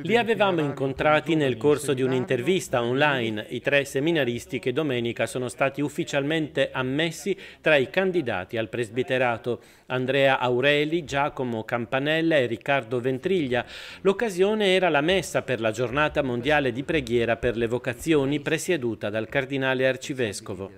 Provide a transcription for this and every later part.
Li avevamo incontrati nel corso di un'intervista online, i tre seminaristi che domenica sono stati ufficialmente ammessi tra i candidati al presbiterato, Andrea Aureli, Giacomo Campanella e Riccardo Ventriglia. L'occasione era la messa per la giornata mondiale di preghiera per le vocazioni presieduta dal cardinale arcivescovo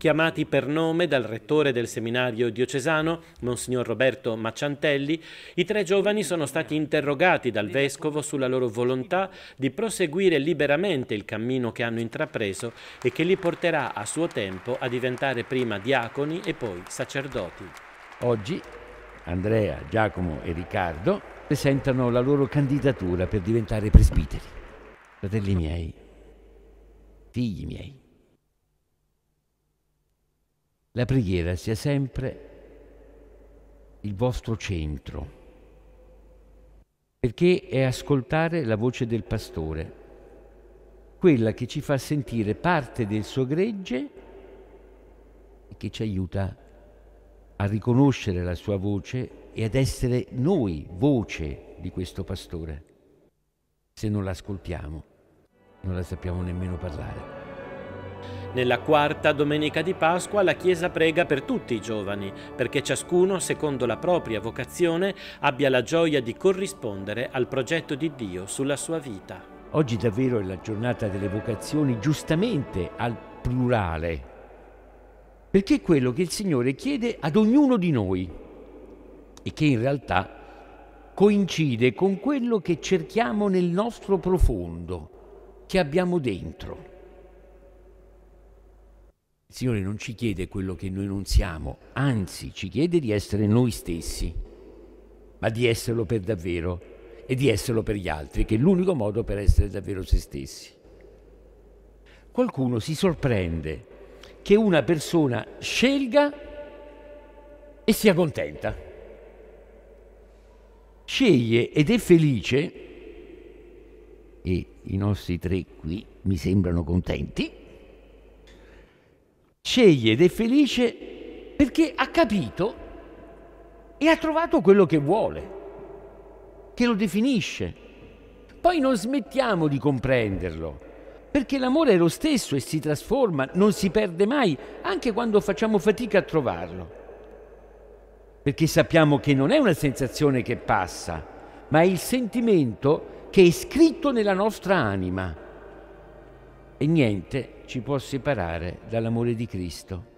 chiamati per nome dal rettore del seminario diocesano, Monsignor Roberto Maciantelli, i tre giovani sono stati interrogati dal Vescovo sulla loro volontà di proseguire liberamente il cammino che hanno intrapreso e che li porterà a suo tempo a diventare prima diaconi e poi sacerdoti. Oggi Andrea, Giacomo e Riccardo presentano la loro candidatura per diventare presbiteri. Fratelli miei, figli miei, la preghiera sia sempre il vostro centro, perché è ascoltare la voce del pastore, quella che ci fa sentire parte del suo gregge e che ci aiuta a riconoscere la sua voce e ad essere noi voce di questo pastore. Se non l'ascoltiamo, non la sappiamo nemmeno parlare. Nella quarta domenica di Pasqua la Chiesa prega per tutti i giovani, perché ciascuno, secondo la propria vocazione, abbia la gioia di corrispondere al progetto di Dio sulla sua vita. Oggi davvero è la giornata delle vocazioni, giustamente al plurale, perché è quello che il Signore chiede ad ognuno di noi e che in realtà coincide con quello che cerchiamo nel nostro profondo, che abbiamo dentro. Il Signore non ci chiede quello che noi non siamo, anzi ci chiede di essere noi stessi, ma di esserlo per davvero e di esserlo per gli altri, che è l'unico modo per essere davvero se stessi. Qualcuno si sorprende che una persona scelga e sia contenta. Sceglie ed è felice, e i nostri tre qui mi sembrano contenti, sceglie ed è felice perché ha capito e ha trovato quello che vuole, che lo definisce. Poi non smettiamo di comprenderlo, perché l'amore è lo stesso e si trasforma, non si perde mai, anche quando facciamo fatica a trovarlo. Perché sappiamo che non è una sensazione che passa, ma è il sentimento che è scritto nella nostra anima e niente ci può separare dall'amore di Cristo.